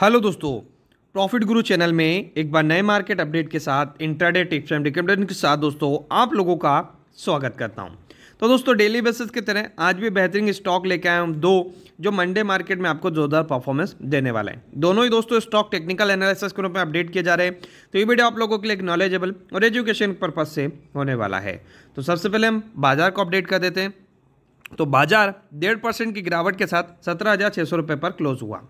hello दोस्तों profit गुरु channel में एक बार नए मार्केट अपडेट के साथ इंट्राडे टिप्स एंड रिकमेंडेशन के साथ दोस्तों आप लोगों का स्वागत करता हूं तो दोस्तों डेली बेसिस की तरह आज भी बेहतरीन स्टॉक लेके आए हम दो जो मंडे मार्केट में आपको जोरदार परफॉर्मेंस देने वाले हैं दोनों ही दोस्तों स्टॉक टेक्निकल एनालिसिस के रूप में अपडेट किए जा रहे हैं तो ये वीडियो आप लोगों के लिए एक नॉलेजेबल और एजुकेशन पर्पज से होने वाला है तो सबसे पहले हम बाजार को अपडेट कर देते हैं तो बाजार डेढ़ परसेंट की गिरावट के साथ सत्रह हज़ार छः सौ रुपये पर क्लोज हुआ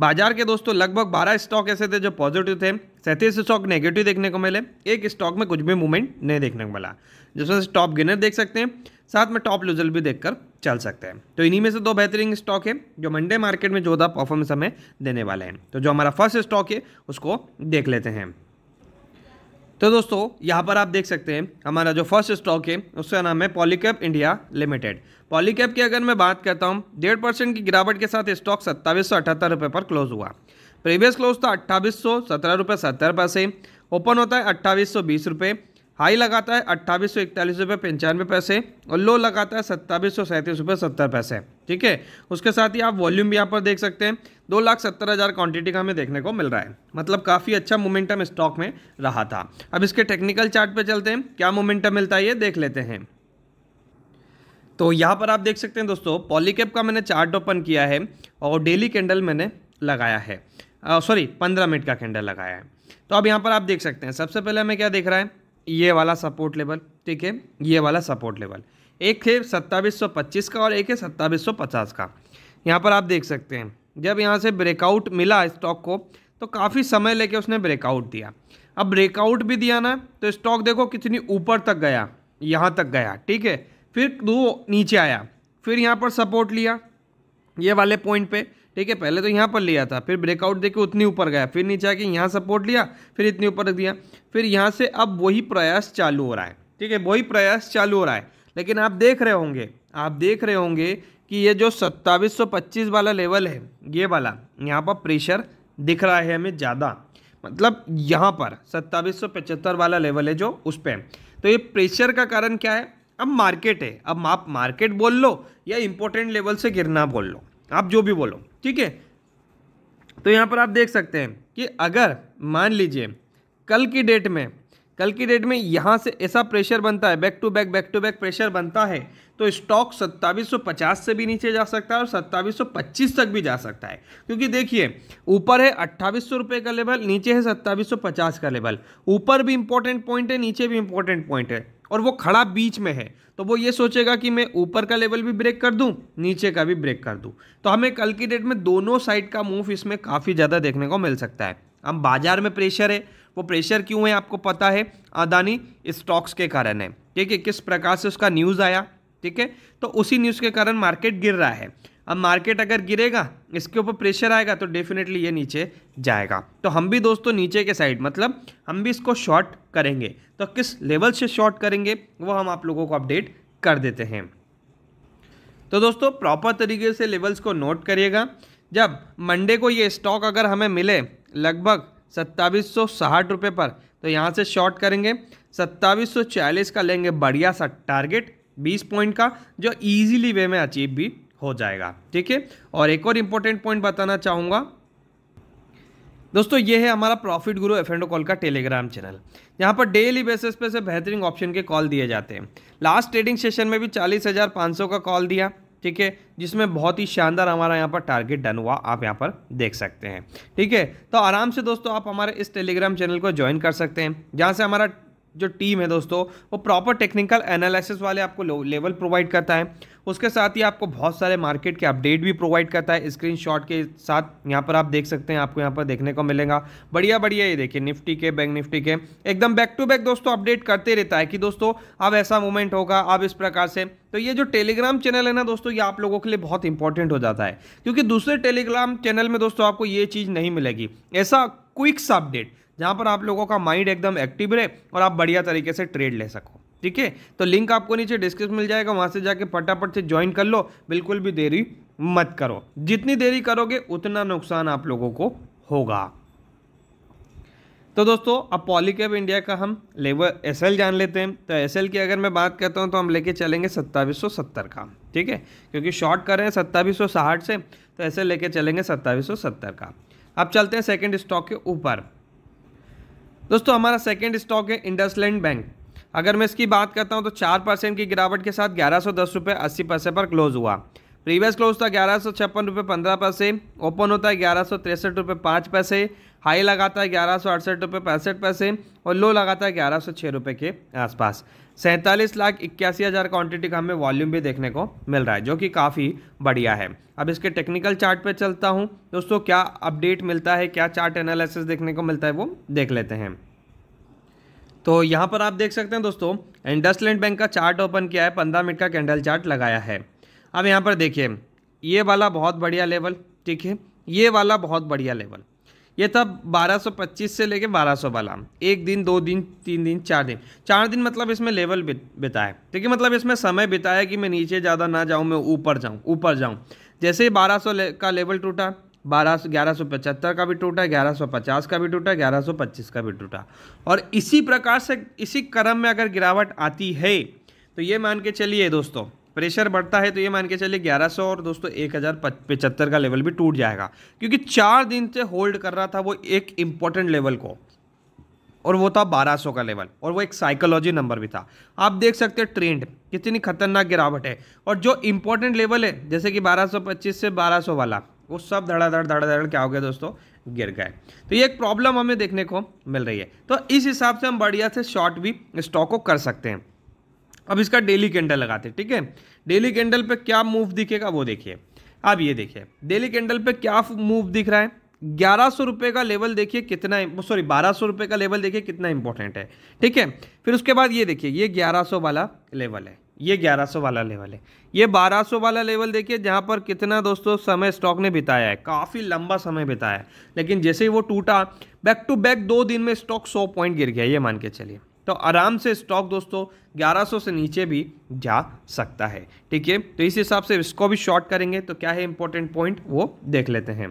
बाजार के दोस्तों लगभग 12 स्टॉक ऐसे थे जो पॉजिटिव थे सैंतीस स्टॉक नेगेटिव देखने को मिले एक स्टॉक में कुछ भी मूवमेंट नहीं देखने को मिला जिसमें से टॉप गिनर देख सकते हैं साथ में टॉप लूजर भी देखकर चल सकते हैं तो इन्हीं में से दो बेहतरीन स्टॉक है जो मंडे मार्केट में जोधा परफॉर्मेंस हमें देने वाले हैं तो जो हमारा फर्स्ट स्टॉक है उसको देख लेते हैं तो दोस्तों यहाँ पर आप देख सकते हैं हमारा जो फर्स्ट स्टॉक है उसका नाम है पॉलीकैप इंडिया लिमिटेड पॉलीकैप की अगर मैं बात करता हूँ डेढ़ परसेंट की गिरावट के साथ स्टॉक सत्ताईस सौ अठहत्तर रुपये पर क्लोज हुआ प्रीवियस क्लोज था अट्ठाईस सौ सत्रह रुपये सत्तर पैसे ओपन होता है अट्ठाईस सौ बीस रुपये हाई लगाता है अट्ठाईस सौ इकतालीस रुपये पंचानवे पैसे और लो लगाता है सत्ताईस सौ सैंतीस रुपये सत्तर पैसे ठीक है उसके साथ ही आप वॉल्यूम भी यहाँ पर देख सकते हैं दो लाख सत्तर हज़ार क्वान्टिटी का हमें देखने को मिल रहा है मतलब काफ़ी अच्छा मोमेंटम स्टॉक में रहा था अब इसके टेक्निकल चार्ट पे चलते हैं क्या मोमेंटम मिलता है ये देख लेते हैं तो यहाँ पर आप देख सकते हैं दोस्तों पॉलीकेप का मैंने चार्ट ओपन किया है और डेली कैंडल मैंने लगाया है सॉरी पंद्रह मिनट का कैंडल लगाया है तो अब यहाँ पर आप देख सकते हैं सबसे पहले हमें क्या देख रहा है ये वाला सपोर्ट लेवल ठीक है ये वाला सपोर्ट लेवल एक है सत्ताईस सौ पच्चीस का और एक है सत्ताईस सौ पचास का यहाँ पर आप देख सकते हैं जब यहाँ से ब्रेकआउट मिला स्टॉक को तो काफ़ी समय लेके उसने ब्रेकआउट दिया अब ब्रेकआउट भी दिया ना तो स्टॉक देखो कितनी ऊपर तक गया यहाँ तक गया ठीक है फिर वो नीचे आया फिर यहाँ पर सपोर्ट लिया ये वाले पॉइंट पर ठीक है पहले तो यहाँ पर लिया था फिर ब्रेकआउट देके उतनी ऊपर गया फिर नीचे आके यहाँ सपोर्ट लिया फिर इतनी ऊपर रख दिया फिर यहाँ से अब वही प्रयास चालू हो रहा है ठीक है वही प्रयास चालू हो रहा है लेकिन आप देख रहे होंगे आप देख रहे होंगे कि ये जो सत्ताईस वाला लेवल है ये वाला यहाँ पर प्रेशर दिख रहा है हमें ज़्यादा मतलब यहाँ पर सत्ताईस वाला लेवल है जो उस पर तो ये प्रेशर का कारण क्या है अब मार्केट है अब आप मार्केट बोल लो या इम्पोर्टेंट लेवल से गिरना बोल लो आप जो भी बोलो ठीक है तो यहाँ पर आप देख सकते हैं कि अगर मान लीजिए कल की डेट में कल की डेट में यहाँ से ऐसा प्रेशर बनता है back to back back to back pressure बनता है तो स्टॉक 2750 से भी नीचे जा सकता है और 2725 तक भी जा सकता है क्योंकि देखिए ऊपर है अट्ठाईस रुपये का लेवल नीचे है 2750 का लेवल ऊपर भी इंपॉर्टेंट पॉइंट है नीचे भी इंपॉर्टेंट पॉइंट है और वो खड़ा बीच में है तो वो ये सोचेगा कि मैं ऊपर का लेवल भी ब्रेक कर दूं नीचे का भी ब्रेक कर दूं तो हमें कल की डेट में दोनों साइड का मूव इसमें काफ़ी ज़्यादा देखने को मिल सकता है हम बाजार में प्रेशर है वो प्रेशर क्यों है आपको पता है अदानी स्टॉक्स के कारण है ठीक है किस प्रकार से उसका न्यूज़ आया ठीक है तो उसी न्यूज़ के कारण मार्केट गिर रहा है अब मार्केट अगर गिरेगा इसके ऊपर प्रेशर आएगा तो डेफिनेटली ये नीचे जाएगा तो हम भी दोस्तों नीचे के साइड मतलब हम भी इसको शॉर्ट करेंगे तो किस लेवल से शॉर्ट करेंगे वो हम आप लोगों को अपडेट कर देते हैं तो दोस्तों प्रॉपर तरीके से लेवल्स को नोट करिएगा जब मंडे को ये स्टॉक अगर हमें मिले लगभग सत्ताईस सौ साठ रुपये पर तो यहाँ से शॉर्ट करेंगे सत्ताईस सौ चालीस का लेंगे बढ़िया सा टारगेट बीस पॉइंट का जो ईजिली वे में अचीव भी हो जाएगा ठीक है और एक और इम्पोर्टेंट पॉइंट बताना चाहूँगा दोस्तों ये है हमारा profit guru F and O call का टेलीग्राम चैनल यहाँ पर डेली बेसिस पे से बेहतरीन ऑप्शन के कॉल दिए जाते हैं लास्ट ट्रेडिंग सेशन में भी चालीस हज़ार पाँच सौ का कॉल दिया ठीक है जिसमें बहुत ही शानदार हमारा यहाँ पर टारगेट डन हुआ आप यहाँ पर देख सकते हैं ठीक है तो आराम से दोस्तों आप हमारे इस टेलीग्राम चैनल को ज्वाइन कर सकते हैं जहाँ से हमारा जो टीम है दोस्तों वो प्रॉपर टेक्निकल एनालिसिस वाले आपको लेवल प्रोवाइड करता है उसके साथ ही आपको बहुत सारे मार्केट के अपडेट भी प्रोवाइड करता है स्क्रीनशॉट के साथ यहाँ पर आप देख सकते हैं आपको यहाँ पर देखने को मिलेगा बढ़िया बढ़िया ये देखिए निफ्टी के बैंक निफ्टी के एकदम बैक टू बैक दोस्तों अपडेट करते रहता है कि दोस्तों अब ऐसा मूवमेंट होगा अब इस प्रकार से तो ये जो टेलीग्राम चैनल है ना दोस्तों ये आप लोगों के लिए बहुत इंपॉर्टेंट हो जाता है क्योंकि दूसरे टेलीग्राम चैनल में दोस्तों आपको ये चीज़ नहीं मिलेगी ऐसा क्विक सा अपडेट जहाँ पर आप लोगों का माइंड एकदम एक्टिव रहे और आप बढ़िया तरीके से ट्रेड ले सको ठीक है तो लिंक आपको नीचे डिस्क्रिप्शन मिल जाएगा वहाँ से जाके फटाफट से ज्वाइन कर लो बिल्कुल भी देरी मत करो जितनी देरी करोगे उतना नुकसान आप लोगों को होगा तो दोस्तों अब पॉलीकैप इंडिया का हम लेवल एस जान लेते हैं तो एस की अगर मैं बात करता हूँ तो हम लेके चलेंगे सत्ताईस का ठीक है क्योंकि शॉर्ट कर रहे हैं सत्ताईस से तो ऐसे लेके चलेंगे सत्ताईस का अब चलते हैं सेकंड स्टॉक के ऊपर दोस्तों हमारा सेकेंड स्टॉक है इंडसलैंड बैंक अगर मैं इसकी बात करता हूँ तो चार परसेंट की गिरावट के साथ ग्यारह सौ दस रुपये अस्सी पैसे पर क्लोज हुआ प्रीवियस क्लोज था ग्यारह सौ छप्पन रुपये पंद्रह पैसे ओपन होता है ग्यारह सौ तिरसठ रुपये पाँच पैसे हाई लगाता है ग्यारह सौ अड़सठ रुपये पैंसठ पैसे और लो लगाता है ग्यारह सौ छः रुपये के आसपास सैंतालीस लाख इक्यासी हज़ार क्वान्टिटी का हमें वॉल्यूम भी देखने को मिल रहा है जो कि काफ़ी बढ़िया है अब इसके टेक्निकल चार्ट पे चलता हूँ दोस्तों क्या अपडेट मिलता है क्या चार्ट एनालिसिस देखने को मिलता है वो देख लेते हैं तो यहाँ पर आप देख सकते हैं दोस्तों इंडस्ट्रेंड बैंक का चार्ट ओपन किया है पंद्रह मिनट का कैंडल चार्ट लगाया है अब यहाँ पर देखिए ये वाला बहुत बढ़िया लेवल ठीक है ये वाला बहुत बढ़िया लेवल ये था 1225 से लेके 1200 वाला एक दिन दो दिन तीन दिन चार दिन चार दिन मतलब इसमें लेवल बिताए ठीक है मतलब इसमें समय बिताया कि मैं नीचे ज़्यादा ना जाऊँ मैं ऊपर जाऊँ ऊपर जाऊँ जैसे ही 1200 ले, का लेवल टूटा बारह ग्यारह सौ पचहत्तर का भी टूटा ग्यारह सौ पचास का भी टूटा ग्यारह सौ पच्चीस का भी टूटा और इसी प्रकार से इसी क्रम में अगर गिरावट आती है तो ये मान के चलिए दोस्तों प्रेशर बढ़ता है तो ये मान के चलिए 1100 और दोस्तों एक हज़ार का लेवल भी टूट जाएगा क्योंकि चार दिन से होल्ड कर रहा था वो एक इम्पॉर्टेंट लेवल को और वो था 1200 का लेवल और वो एक साइकोलॉजी नंबर भी था आप देख सकते हैं ट्रेंड कितनी खतरनाक गिरावट है और जो इम्पोर्टेंट लेवल है जैसे कि बारह से बारह वाला वो सब धड़ाधड़ धड़ाधड़ क्या हो गया दोस्तों गिर गए तो ये एक प्रॉब्लम हमें देखने को मिल रही है तो इस हिसाब से हम बढ़िया से शॉर्ट भी स्टॉक को कर सकते हैं अब इसका डेली कैंडल लगाते ठीक है डेली कैंडल पे क्या मूव दिखेगा वो देखिए अब ये देखिए डेली कैंडल पे क्या मूव दिख रहा है ग्यारह सौ रुपये का लेवल देखिए कितना सॉरी बारह सौ रुपये का लेवल देखिए कितना इंपॉर्टेंट है ठीक है फिर उसके बाद ये देखिए ये ग्यारह सौ वाला लेवल है ये ग्यारह सौ वाला लेवल है ये बारह सौ वाला लेवल देखिए जहाँ पर कितना दोस्तों समय स्टॉक ने बिताया है काफ़ी लंबा समय बिताया है लेकिन जैसे ही वो टूटा बैक टू बैक दो दिन में स्टॉक सौ पॉइंट गिर गया ये मान के चलिए तो आराम से स्टॉक दोस्तों 1100 से नीचे भी जा सकता है ठीक है तो इस हिसाब से इसको भी शॉर्ट करेंगे तो क्या है इंपॉर्टेंट पॉइंट वो देख लेते हैं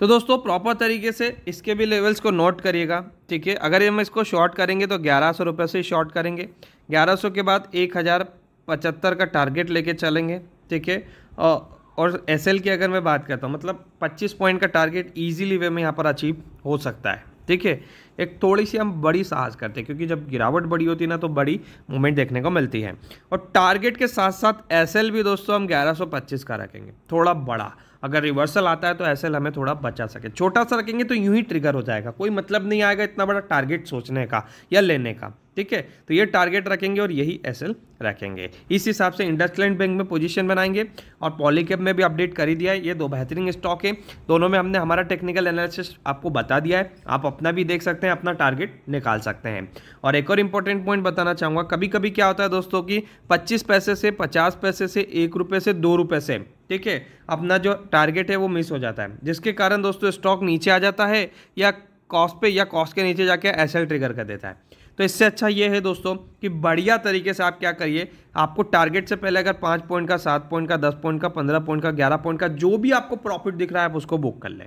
तो दोस्तों प्रॉपर तरीके से इसके भी लेवल्स को नोट करिएगा ठीक है अगर हम इसको शॉर्ट करेंगे तो ग्यारह सौ रुपये से शॉर्ट करेंगे ग्यारह सौ के बाद एक हज़ार पचहत्तर का टारगेट लेके चलेंगे ठीक है और एस की अगर मैं बात करता हूँ मतलब 25 पॉइंट का टारगेट ईजिली वे में यहाँ पर अचीव हो सकता है ठीक है एक थोड़ी सी हम बड़ी साहस करते हैं क्योंकि जब गिरावट बड़ी होती है ना तो बड़ी मूवमेंट देखने को मिलती है और टारगेट के साथ साथ एस भी दोस्तों हम 1125 का रखेंगे थोड़ा बड़ा अगर रिवर्सल आता है तो एस हमें थोड़ा बचा सके छोटा सा रखेंगे तो यूं ही ट्रिगर हो जाएगा कोई मतलब नहीं आएगा इतना बड़ा टारगेट सोचने का या लेने का ठीक है तो ये टारगेट रखेंगे और यही एस रखेंगे इस हिसाब से इंडस्ट्रियल बैंक में पोजीशन बनाएंगे और पॉलीकेप में भी अपडेट कर ही दिया है ये दो बेहतरीन स्टॉक है दोनों में हमने हमारा टेक्निकल एनालिसिस आपको बता दिया है आप अपना भी देख सकते हैं अपना टारगेट निकाल सकते हैं और एक और इंपॉर्टेंट पॉइंट बताना चाहूँगा कभी कभी क्या होता है दोस्तों की पच्चीस पैसे से पचास पैसे से एक रुपये से दो रुपये से ठीक है अपना जो टारगेट है वो मिस हो जाता है जिसके कारण दोस्तों स्टॉक नीचे आ जाता है या कॉस्ट पे या कॉस्ट के नीचे जाके एस ट्रिगर कर देता है तो इससे अच्छा ये है दोस्तों कि बढ़िया तरीके से आप क्या करिए आपको टारगेट से पहले अगर पाँच पॉइंट का सात पॉइंट का दस पॉइंट का पंद्रह पॉइंट का ग्यारह पॉइंट का जो भी आपको प्रॉफिट दिख रहा है आप उसको बुक कर लें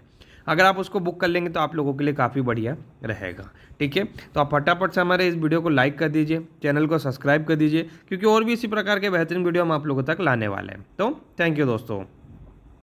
अगर आप उसको बुक कर लेंगे तो आप लोगों के लिए काफ़ी बढ़िया रहेगा ठीक है तो आप फटाफट से हमारे इस वीडियो को लाइक कर दीजिए चैनल को सब्सक्राइब कर दीजिए क्योंकि और भी इसी प्रकार के बेहतरीन वीडियो हम आप लोगों तक लाने वाले हैं तो थैंक यू दोस्तों